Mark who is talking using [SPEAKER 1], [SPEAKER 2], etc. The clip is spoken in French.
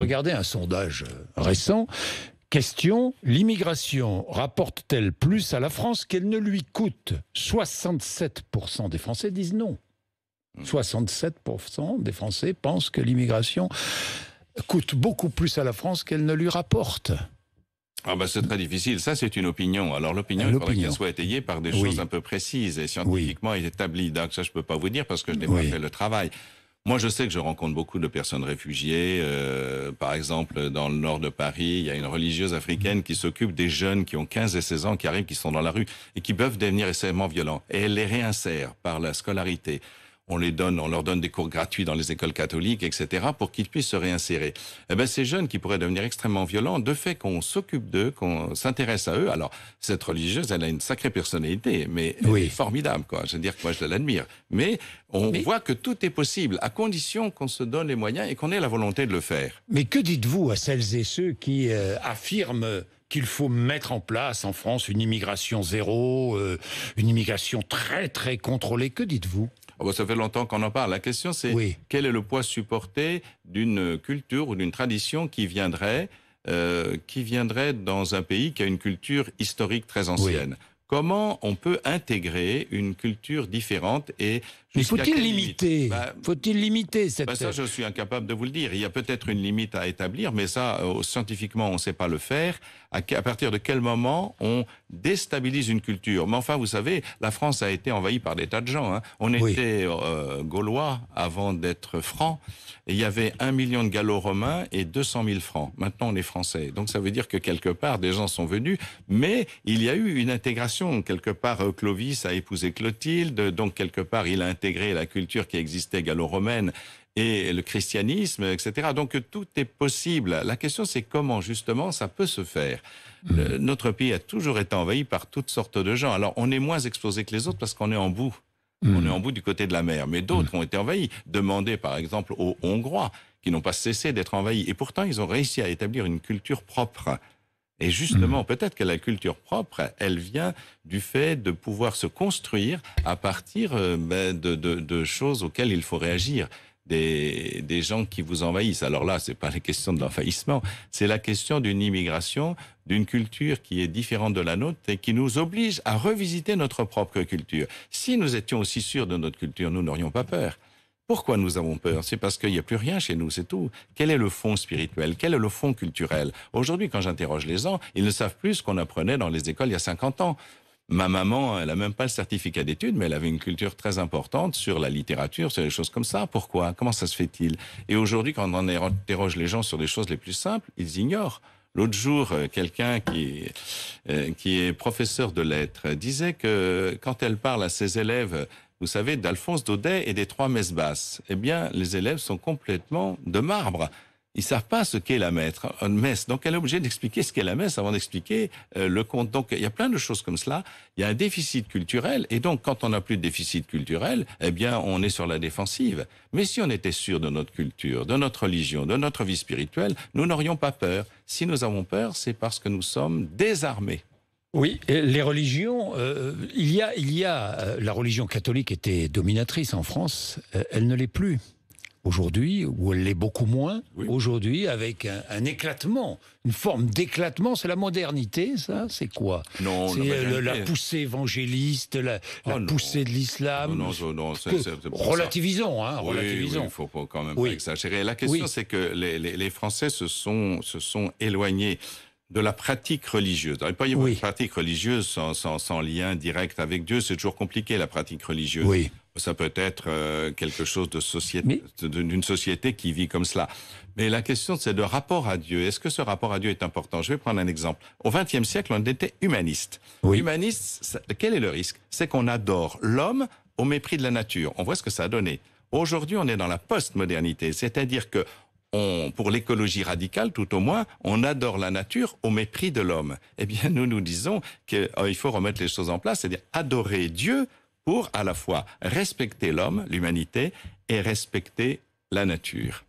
[SPEAKER 1] Regardez un sondage euh, récent. Question, l'immigration rapporte-t-elle plus à la France qu'elle ne lui coûte 67% des Français disent non. 67% hmm. des Français pensent que l'immigration coûte beaucoup plus à la France qu'elle ne lui rapporte.
[SPEAKER 2] Ah ben c'est très difficile. Ça, c'est une opinion. Alors, l'opinion, il faudrait qu'elle soit étayée par des choses un peu précises et scientifiquement établies. Donc, ça, je ne peux pas vous dire parce que je n'ai pas fait le travail. Moi, je sais que je rencontre beaucoup de personnes réfugiées. Euh, par exemple, dans le nord de Paris, il y a une religieuse africaine qui s'occupe des jeunes qui ont 15 et 16 ans, qui arrivent, qui sont dans la rue et qui peuvent devenir extrêmement violents. Et elle les réinsère par la scolarité on les donne, on leur donne des cours gratuits dans les écoles catholiques, etc., pour qu'ils puissent se réinsérer. Eh ben, ces jeunes qui pourraient devenir extrêmement violents, de fait qu'on s'occupe d'eux, qu'on s'intéresse à eux. Alors, cette religieuse, elle a une sacrée personnalité, mais est formidable, quoi. Je veux dire que moi, je l'admire. Mais on voit que tout est possible, à condition qu'on se donne les moyens et qu'on ait la volonté de le faire.
[SPEAKER 1] Mais que dites-vous à celles et ceux qui euh, affirment qu'il faut mettre en place en France une
[SPEAKER 2] immigration
[SPEAKER 1] zéro, euh, une immigration
[SPEAKER 2] très très contrôlée. Que dites-vous ah bah, ça fait longtemps qu'on en parle. La question, c'est quel est le poids supporté d'une culture ou d'une tradition qui viendrait, euh, qui viendrait dans un pays qui a une culture historique très ancienne comment on peut intégrer une culture différente et mais faut-il limiter bah, Faut-il limiter cette bah, Ça, je suis incapable de vous le dire. Il y a peut-être une limite à établir, mais ça, euh, scientifiquement, on ne sait pas le faire. À, à, partir de quel moment on déstabilise une culture. Mais enfin, vous savez, la France a été envahie par des tas de gens. Hein. On était euh, gaulois avant d'être francs. il y avait un million de gallo-romains et 200 000 francs. Maintenant, on est français. Donc ça veut dire que quelque part, des gens sont venus. Mais il y a eu une intégration. Quelque part, euh, Clovis a épousé Clotilde. Donc quelque part, il a intégré la culture qui existait gallo-romaine et le christianisme, etc. Donc tout est possible. La question, c'est comment justement ça peut se faire. Mm. notre pays a toujours été envahi par toutes sortes de gens. Alors on est moins exposé que les autres parce qu'on est en bout. Mm. On est en bout du côté de la mer, mais d'autres mm. ont été envahis. Demandez par exemple aux Hongrois qui n'ont pas cessé d'être envahis. Et pourtant, ils ont réussi à établir une culture propre. Et justement, peut-être que la culture propre, elle vient du fait de pouvoir se construire à partir euh, ben, de, choses auxquelles il faut réagir des, des gens qui vous envahissent. Alors là, c'est pas la question de l'envahissement, c'est la question d'une immigration, d'une culture qui est différente de la nôtre et qui nous oblige à revisiter notre propre culture. Si nous étions aussi sûrs de notre culture, nous n'aurions pas peur. Pourquoi nous avons peur C'est parce qu'il n'y a plus rien chez nous, c'est tout. Quel est le fond spirituel Quel est le fond culturel Aujourd'hui, quand j'interroge les gens, ils ne savent plus ce qu'on apprenait dans les écoles il y a 50 ans. Ma maman, elle a même pas le certificat d'études, mais elle avait une culture très importante sur la littérature, sur des choses comme ça. Pourquoi Comment ça se fait-il Et aujourd'hui, quand on interroge les gens sur des choses les plus simples, ils ignorent. L'autre jour, euh, quelqu'un qui, euh, qui est professeur de lettres disait que quand elle parle à ses élèves, vous savez, d'Alphonse Daudet et des trois messes basses, eh bien, les élèves sont complètement de marbre ils savent pas ce qu'est la messe, euh, messe. Donc elle est obligée d'expliquer ce qu'est la messe avant d'expliquer euh, le conte. Donc il y a plein de choses comme cela. Il y a un déficit culturel et donc quand on n'a plus de déficit culturel, eh bien on est sur la défensive. Mais si on était sûr de notre culture, de notre religion, de notre vie spirituelle, nous n'aurions pas peur. Si nous avons peur, c'est parce que nous sommes désarmés. Oui,
[SPEAKER 1] les religions, euh, il y a, il y a, la religion catholique était dominatrice en France, elle ne l'est plus aujourd'hui, où elle l'est beaucoup moins, aujourd'hui, avec un, éclatement, une forme d'éclatement. C'est la modernité, ça C'est quoi Non, c'est euh, la poussée évangéliste, la, oh poussée de l'islam. Non, relativisons, hein, relativisons. il faut
[SPEAKER 2] pas quand même pas exagérer. La question, c'est que les, les Français se sont, se sont éloignés de la pratique religieuse. il y a oui. pratique religieuse sans, lien direct avec Dieu, c'est toujours compliqué la pratique religieuse. Oui. Ça peut être euh, quelque chose de société, d'une société qui vit comme cela. Mais la question, c'est de rapport à Dieu. Est-ce que ce rapport à Dieu est important Je vais prendre un exemple. Au XXe siècle, on était humaniste. Humaniste, quel est le risque C'est qu'on adore l'homme au mépris de la nature. On voit ce que ça a donné. Aujourd'hui, on est dans la postmodernité, c'est-à-dire que pour l'écologie radicale, tout au moins, on adore la nature au mépris de l'homme. Eh bien, nous nous disons qu'il euh, faut remettre les choses en place, c'est-à-dire adorer Dieu pour à la fois respecter l'homme, l'humanité, et respecter la nature.